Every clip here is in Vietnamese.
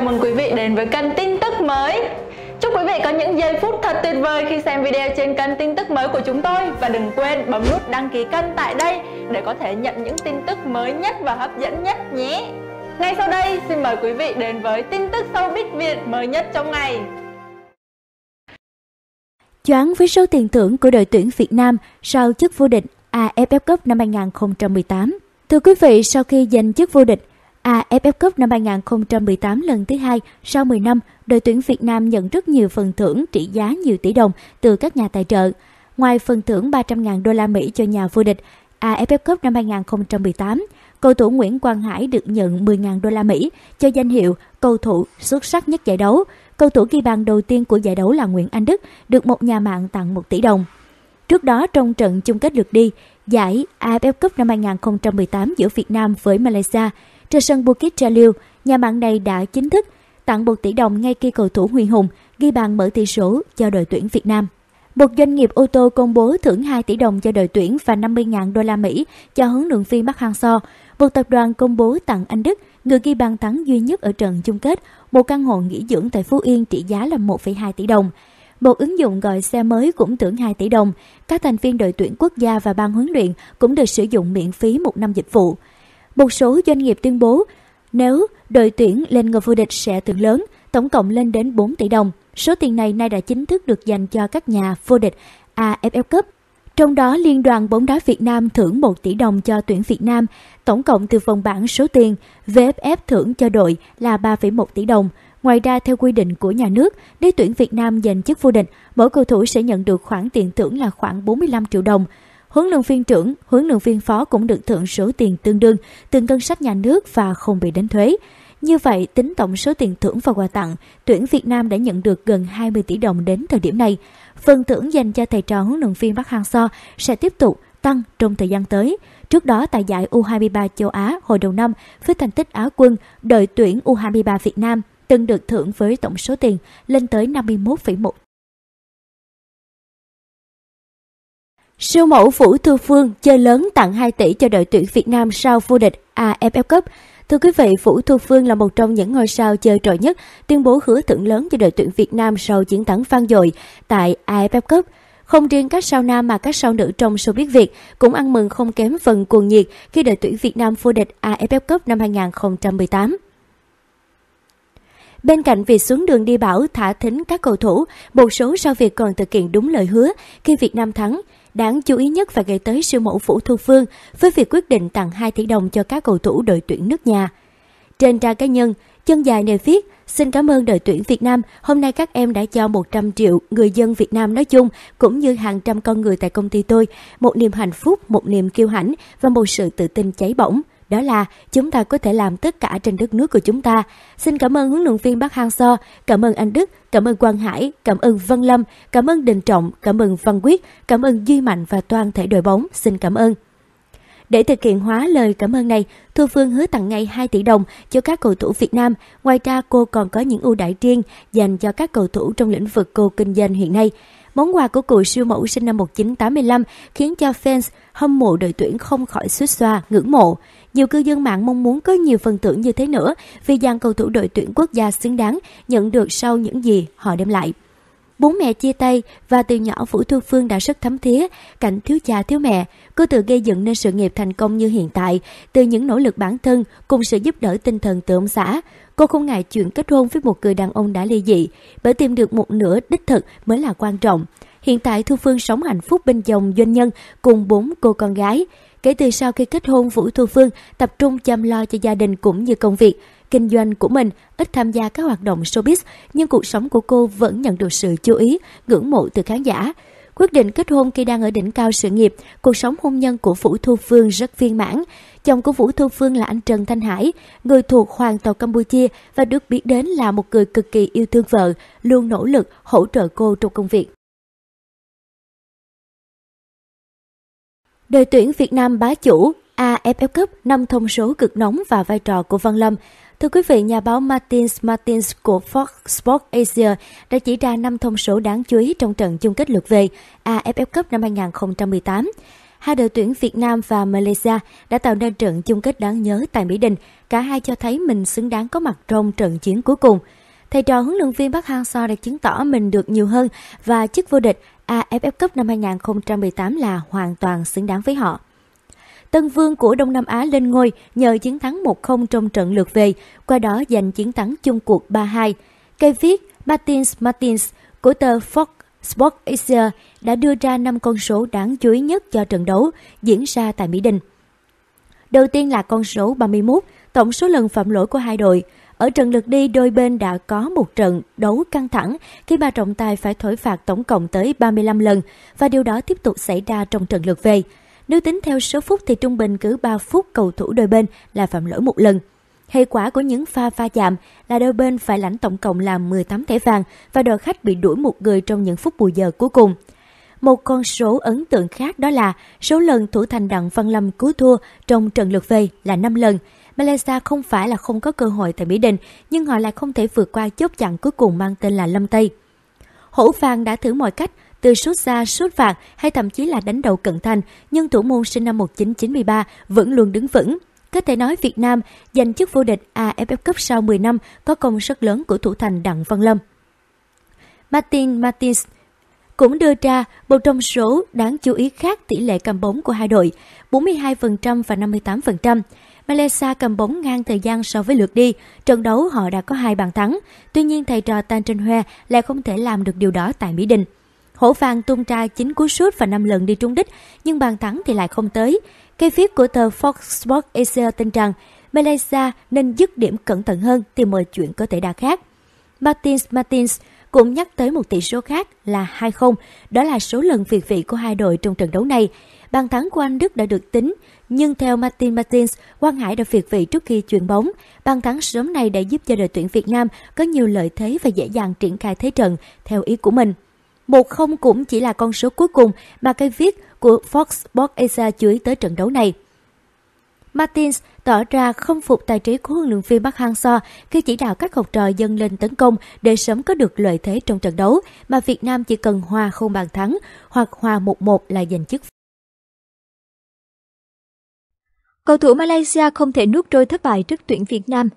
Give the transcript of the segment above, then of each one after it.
chào mừng quý vị đến với kênh tin tức mới Chúc quý vị có những giây phút thật tuyệt vời khi xem video trên kênh tin tức mới của chúng tôi Và đừng quên bấm nút đăng ký kênh tại đây để có thể nhận những tin tức mới nhất và hấp dẫn nhất nhé Ngay sau đây xin mời quý vị đến với tin tức showbiz Việt mới nhất trong ngày Choáng với số tiền thưởng của đội tuyển Việt Nam sau chức vô địch AFF Cup năm 2018 Thưa quý vị, sau khi giành chức vô địch, AFF Cup năm 2018 lần thứ hai sau 10 năm, đội tuyển Việt Nam nhận rất nhiều phần thưởng trị giá nhiều tỷ đồng từ các nhà tài trợ. Ngoài phần thưởng 300.000 đô la Mỹ cho nhà vô địch AFF Cup năm 2018, cầu thủ Nguyễn Quang Hải được nhận 10.000 đô la Mỹ cho danh hiệu cầu thủ xuất sắc nhất giải đấu. Cầu thủ ghi bàn đầu tiên của giải đấu là Nguyễn Anh Đức được một nhà mạng tặng 1 tỷ đồng. Trước đó trong trận chung kết lượt đi, giải AFF Cup năm 2018 giữa Việt Nam với Malaysia, trên sân Bukit Jalil, nhà mạng này đã chính thức tặng 1 tỷ đồng ngay khi cầu thủ Huy Hùng ghi bàn mở tỷ số cho đội tuyển Việt Nam. Một doanh nghiệp ô tô công bố thưởng 2 tỷ đồng cho đội tuyển và 50.000 đô la Mỹ cho huấn luyện viên Park Hang-seo. Một tập đoàn công bố tặng Anh Đức, người ghi bàn thắng duy nhất ở trận chung kết, một căn hộ nghỉ dưỡng tại Phú Yên trị giá là 1,2 tỷ đồng. Một ứng dụng gọi xe mới cũng thưởng 2 tỷ đồng. Các thành viên đội tuyển quốc gia và ban huấn luyện cũng được sử dụng miễn phí một năm dịch vụ. Một số doanh nghiệp tuyên bố nếu đội tuyển lên ngôi vô địch sẽ thưởng lớn, tổng cộng lên đến 4 tỷ đồng. Số tiền này nay đã chính thức được dành cho các nhà vô địch AFF Cup. Trong đó, Liên đoàn bóng đá Việt Nam thưởng 1 tỷ đồng cho tuyển Việt Nam, tổng cộng từ vòng bảng số tiền VFF thưởng cho đội là 3,1 tỷ đồng. Ngoài ra, theo quy định của nhà nước, để tuyển Việt Nam giành chức vô địch, mỗi cầu thủ sẽ nhận được khoản tiền thưởng là khoảng 45 triệu đồng. Huấn luyện viên trưởng, huấn luyện viên phó cũng được thưởng số tiền tương đương từ ngân sách nhà nước và không bị đánh thuế. Như vậy, tính tổng số tiền thưởng và quà tặng, tuyển Việt Nam đã nhận được gần 20 tỷ đồng đến thời điểm này. Phần thưởng dành cho thầy trò huấn luyện viên Park Hang-seo sẽ tiếp tục tăng trong thời gian tới. Trước đó tại giải U23 châu Á hồi đầu năm, với thành tích Á quân, đội tuyển U23 Việt Nam từng được thưởng với tổng số tiền lên tới 51,1 tỷ. Siêu mẫu Vũ Thư Phương chơi lớn tặng 2 tỷ cho đội tuyển Việt Nam sau vô địch AFF Cup. Thưa quý vị, Vũ Thu Phương là một trong những ngôi sao chơi trội nhất, tuyên bố hứa thưởng lớn cho đội tuyển Việt Nam sau chiến thắng vang dội tại AFF Cup. Không riêng các sao nam mà các sao nữ trong showbiz Việt cũng ăn mừng không kém phần cuồng nhiệt khi đội tuyển Việt Nam vô địch AFF Cup năm 2018. Bên cạnh việc xuống đường đi bão thả thính các cầu thủ, một số sao Việt còn thực hiện đúng lời hứa khi Việt Nam thắng. Đáng chú ý nhất phải kể tới siêu mẫu Vũ Thu Phương với việc quyết định tặng 2 tỷ đồng cho các cầu thủ đội tuyển nước nhà. Trên trang cá nhân, chân dài này viết Xin cảm ơn đội tuyển Việt Nam, hôm nay các em đã cho 100 triệu người dân Việt Nam nói chung cũng như hàng trăm con người tại công ty tôi một niềm hạnh phúc, một niềm kiêu hãnh và một sự tự tin cháy bỏng đó là chúng ta có thể làm tất cả trên đất nước của chúng ta. Xin cảm ơn huấn luyện viên Park Hang-seo, cảm ơn anh Đức, cảm ơn Quang Hải, cảm ơn Văn Lâm, cảm ơn Đình Trọng, cảm ơn Văn Quyết, cảm ơn Duy Mạnh và toàn thể đội bóng. Xin cảm ơn. Để thực hiện hóa lời cảm ơn này, Thu Phương hứa tặng ngay 2 tỷ đồng cho các cầu thủ Việt Nam. Ngoài ra cô còn có những ưu đãi riêng dành cho các cầu thủ trong lĩnh vực cô kinh doanh hiện nay. Món quà của cựu siêu mẫu sinh năm 1985 khiến cho fans hâm mộ đội tuyển không khỏi suýt xoa, ngưỡng mộ. Nhiều cư dân mạng mong muốn có nhiều phần thưởng như thế nữa vì dàn cầu thủ đội tuyển quốc gia xứng đáng nhận được sau những gì họ đem lại. bố mẹ chia tay và từ nhỏ Vũ Thu Phương đã rất thấm thía cảnh thiếu cha thiếu mẹ. Cô tự gây dựng nên sự nghiệp thành công như hiện tại từ những nỗ lực bản thân cùng sự giúp đỡ tinh thần từ ông xã. Cô không ngại chuyện kết hôn với một người đàn ông đã ly dị bởi tìm được một nửa đích thực mới là quan trọng. Hiện tại Thu Phương sống hạnh phúc bên chồng doanh nhân cùng bốn cô con gái. Kể từ sau khi kết hôn Vũ Thu Phương tập trung chăm lo cho gia đình cũng như công việc, kinh doanh của mình, ít tham gia các hoạt động showbiz, nhưng cuộc sống của cô vẫn nhận được sự chú ý, ngưỡng mộ từ khán giả. Quyết định kết hôn khi đang ở đỉnh cao sự nghiệp, cuộc sống hôn nhân của Vũ Thu Phương rất viên mãn. Chồng của Vũ Thu Phương là anh Trần Thanh Hải, người thuộc Hoàng tộc Campuchia và được biết đến là một người cực kỳ yêu thương vợ, luôn nỗ lực hỗ trợ cô trong công việc. Đội tuyển Việt Nam bá chủ AFF Cup năm thông số cực nóng và vai trò của Văn Lâm. Thưa quý vị, nhà báo Martins Martins của Fox Sports Asia đã chỉ ra năm thông số đáng chú ý trong trận chung kết lượt về AFF Cup năm 2018. Hai đội tuyển Việt Nam và Malaysia đã tạo nên trận chung kết đáng nhớ tại Mỹ Đình. Cả hai cho thấy mình xứng đáng có mặt trong trận chiến cuối cùng thầy trò huấn luyện viên Park Hang-seo đã chứng tỏ mình được nhiều hơn và chức vô địch AFF Cup năm 2018 là hoàn toàn xứng đáng với họ. Tân Vương của Đông Nam Á lên ngôi nhờ chiến thắng 1-0 trong trận lượt về, qua đó giành chiến thắng chung cuộc 3-2. Cây viết Martins Martins của tờ Fox Sport Asia đã đưa ra 5 con số đáng chú ý nhất cho trận đấu diễn ra tại Mỹ Đình. Đầu tiên là con số 31, tổng số lần phạm lỗi của hai đội – ở trận lượt đi, đôi bên đã có một trận đấu căng thẳng khi ba trọng tài phải thổi phạt tổng cộng tới 35 lần và điều đó tiếp tục xảy ra trong trận lượt về. Nếu tính theo số phút thì trung bình cứ 3 phút cầu thủ đôi bên là phạm lỗi một lần. Hệ quả của những pha va chạm là đôi bên phải lãnh tổng cộng là 18 thẻ vàng và đội khách bị đuổi một người trong những phút bù giờ cuối cùng. Một con số ấn tượng khác đó là số lần thủ thành Đặng Văn Lâm cứu thua trong trận lượt về là 5 lần, Malaysia không phải là không có cơ hội tại Mỹ Đình, nhưng họ lại không thể vượt qua chốt chặn cuối cùng mang tên là Lâm Tây. Hổ Phan đã thử mọi cách, từ sút xa, sút phạt hay thậm chí là đánh đầu cận thành, nhưng thủ môn sinh năm 1993 vẫn luôn đứng vững. Có thể nói Việt Nam giành chức vô địch AFF Cup sau 10 năm có công rất lớn của thủ thành Đặng Văn Lâm. Martin Martins cũng đưa ra một trong số đáng chú ý khác tỷ lệ cầm bóng của hai đội 42% và 58%. Malaysia cầm bóng ngang thời gian so với lượt đi. Trận đấu họ đã có hai bàn thắng. Tuy nhiên thầy trò Tan Trinh Hoa lại không thể làm được điều đó tại Mỹ Đình. Hổ vàng tung ra 9 cú sút và 5 lần đi trúng đích, nhưng bàn thắng thì lại không tới. Cây viết của tờ Fox Sports Asia tin rằng Malaysia nên dứt điểm cẩn thận hơn thì mọi chuyện có thể đã khác. Martins Martins cũng nhắc tới một tỷ số khác là 2-0, đó là số lần việt vị của hai đội trong trận đấu này. Bàn thắng của Anh Đức đã được tính, nhưng theo Martin Martins, Quang Hải đã việt vị trước khi chuyển bóng. Bàn thắng sớm này đã giúp cho đội tuyển Việt Nam có nhiều lợi thế và dễ dàng triển khai thế trận theo ý của mình. 1-0 cũng chỉ là con số cuối cùng mà cây viết của Fox Sports Asia chú ý tới trận đấu này. Martins tỏ ra không phục tài trí của huấn luyện viên Park Hang-seo khi chỉ đạo các học trò dâng lên tấn công để sớm có được lợi thế trong trận đấu, mà Việt Nam chỉ cần hòa không bàn thắng hoặc hòa 1-1 là giành chức. Cầu thủ Malaysia không thể nuốt trôi thất bại trước tuyển Việt Nam.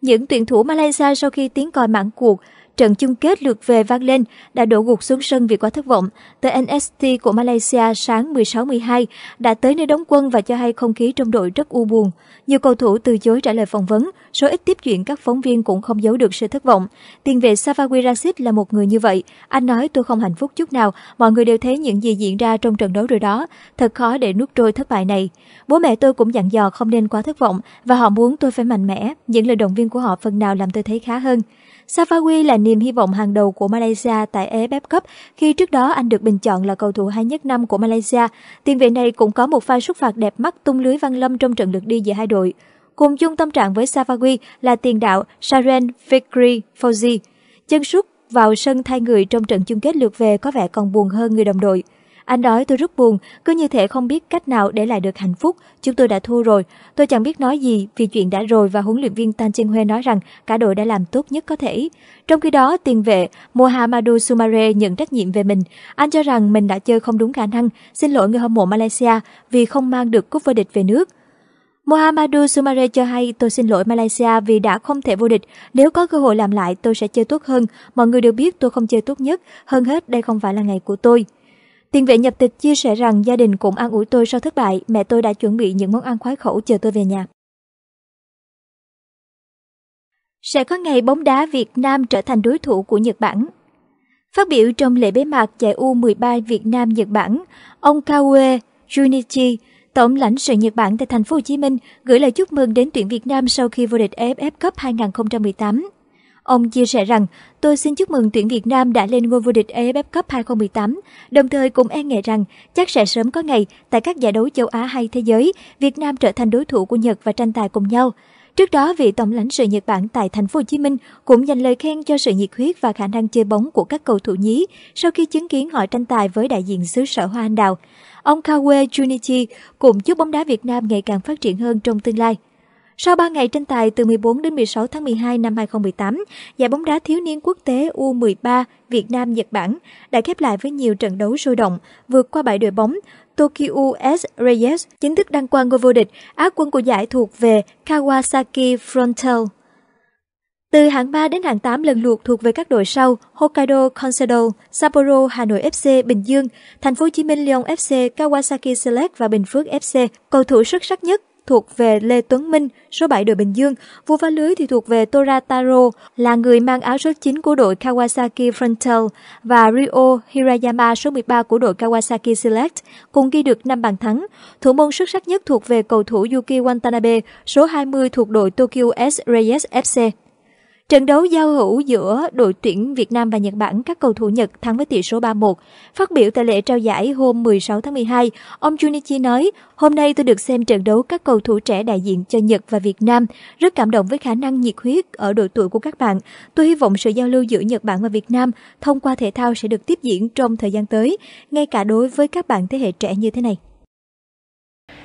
Những tuyển thủ Malaysia sau khi tiến còi mãn cuộc trận chung kết lượt về vang lên đã đổ gục xuống sân vì quá thất vọng. Tờ NST của Malaysia sáng 16-12 đã tới nơi đóng quân và cho hay không khí trong đội rất u buồn. Nhiều cầu thủ từ chối trả lời phỏng vấn, số ít tiếp chuyện các phóng viên cũng không giấu được sự thất vọng. Tiền vệ Safawi Rashid là một người như vậy. Anh nói tôi không hạnh phúc chút nào, mọi người đều thấy những gì diễn ra trong trận đấu rồi đó. Thật khó để nuốt trôi thất bại này. Bố mẹ tôi cũng dặn dò không nên quá thất vọng và họ muốn tôi phải mạnh mẽ. Những lời động viên của họ phần nào làm tôi thấy khá hơn. Safawi là niềm hy vọng hàng đầu của Malaysia tại AFF Cup khi trước đó anh được bình chọn là cầu thủ hay nhất năm của Malaysia. Tiền vệ này cũng có một pha xuất phạt đẹp mắt tung lưới Văn Lâm trong trận lượt đi giữa hai đội. Cùng chung tâm trạng với Safawi là tiền đạo Sharen Fikri Fauzi. Chân sút vào sân thay người trong trận chung kết lượt về có vẻ còn buồn hơn người đồng đội. Anh nói tôi rất buồn, cứ như thể không biết cách nào để lại được hạnh phúc. Chúng tôi đã thua rồi. Tôi chẳng biết nói gì vì chuyện đã rồi và huấn luyện viên Tan Chen Hue nói rằng cả đội đã làm tốt nhất có thể. Trong khi đó, tiền vệ Mohamadou Sumare nhận trách nhiệm về mình. Anh cho rằng mình đã chơi không đúng khả năng. Xin lỗi người hâm mộ Malaysia vì không mang được cúp vô địch về nước. Mohamadou Sumare cho hay tôi xin lỗi Malaysia vì đã không thể vô địch. Nếu có cơ hội làm lại tôi sẽ chơi tốt hơn. Mọi người đều biết tôi không chơi tốt nhất. Hơn hết đây không phải là ngày của tôi. Tiền vệ nhập tịch chia sẻ rằng gia đình cũng an ủi tôi sau thất bại, mẹ tôi đã chuẩn bị những món ăn khoái khẩu chờ tôi về nhà. Sẽ có ngày bóng đá Việt Nam trở thành đối thủ của Nhật Bản. Phát biểu trong lễ bế mạc giải U13 Việt Nam Nhật Bản, ông Kawe Junichi, tổng lãnh sự Nhật Bản tại thành phố Hồ Chí Minh, gửi lời chúc mừng đến tuyển Việt Nam sau khi vô địch AFF e Cup 2018. Ông chia sẻ rằng, tôi xin chúc mừng tuyển Việt Nam đã lên ngôi vô địch AFF Cup 2018, đồng thời cũng e ngại rằng chắc sẽ sớm có ngày tại các giải đấu châu Á hay thế giới, Việt Nam trở thành đối thủ của Nhật và tranh tài cùng nhau. Trước đó, vị tổng lãnh sự Nhật Bản tại thành phố Hồ Chí Minh cũng dành lời khen cho sự nhiệt huyết và khả năng chơi bóng của các cầu thủ nhí sau khi chứng kiến họ tranh tài với đại diện xứ sở Hoa Anh Đào. Ông Kawe Junichi cũng chúc bóng đá Việt Nam ngày càng phát triển hơn trong tương lai. Sau 3 ngày tranh tài từ 14 đến 16 tháng 12 năm 2018, giải bóng đá thiếu niên quốc tế U13 Việt Nam Nhật Bản đã khép lại với nhiều trận đấu sôi động, vượt qua bảy đội bóng. Tokyo S Reyes chính thức đăng quang ngôi vô địch, á quân của giải thuộc về Kawasaki Frontale. Từ hạng 3 đến hạng 8 lần lượt thuộc về các đội sau: Hokkaido Consadole, Sapporo Hà Nội FC, Bình Dương, Thành phố Hồ Chí Minh Lyon FC, Kawasaki Select và Bình Phước FC. Cầu thủ xuất sắc nhất thuộc về Lê Tuấn Minh, số 7 đội Bình Dương. Vua phá lưới thì thuộc về Torataro, là người mang áo số 9 của đội Kawasaki Frontal và Rio Hirayama số 13 của đội Kawasaki Select, cùng ghi được 5 bàn thắng. Thủ môn xuất sắc nhất thuộc về cầu thủ Yuki Watanabe, số 20 thuộc đội Tokyo S Reyes FC. Trận đấu giao hữu giữa đội tuyển Việt Nam và Nhật Bản, các cầu thủ Nhật thắng với tỷ số 3-1. Phát biểu tại lễ trao giải hôm 16 tháng 12, ông Junichi nói, hôm nay tôi được xem trận đấu các cầu thủ trẻ đại diện cho Nhật và Việt Nam. Rất cảm động với khả năng nhiệt huyết ở độ tuổi của các bạn. Tôi hy vọng sự giao lưu giữa Nhật Bản và Việt Nam thông qua thể thao sẽ được tiếp diễn trong thời gian tới, ngay cả đối với các bạn thế hệ trẻ như thế này.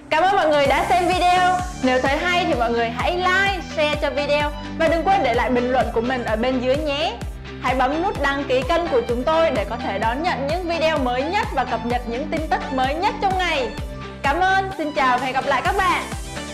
Cảm ơn mọi người đã xem video. Nếu thấy hay thì mọi người hãy like, share cho video và đừng quên để lại bình luận của mình ở bên dưới nhé. Hãy bấm nút đăng ký kênh của chúng tôi để có thể đón nhận những video mới nhất và cập nhật những tin tức mới nhất trong ngày. Cảm ơn, xin chào và hẹn gặp lại các bạn.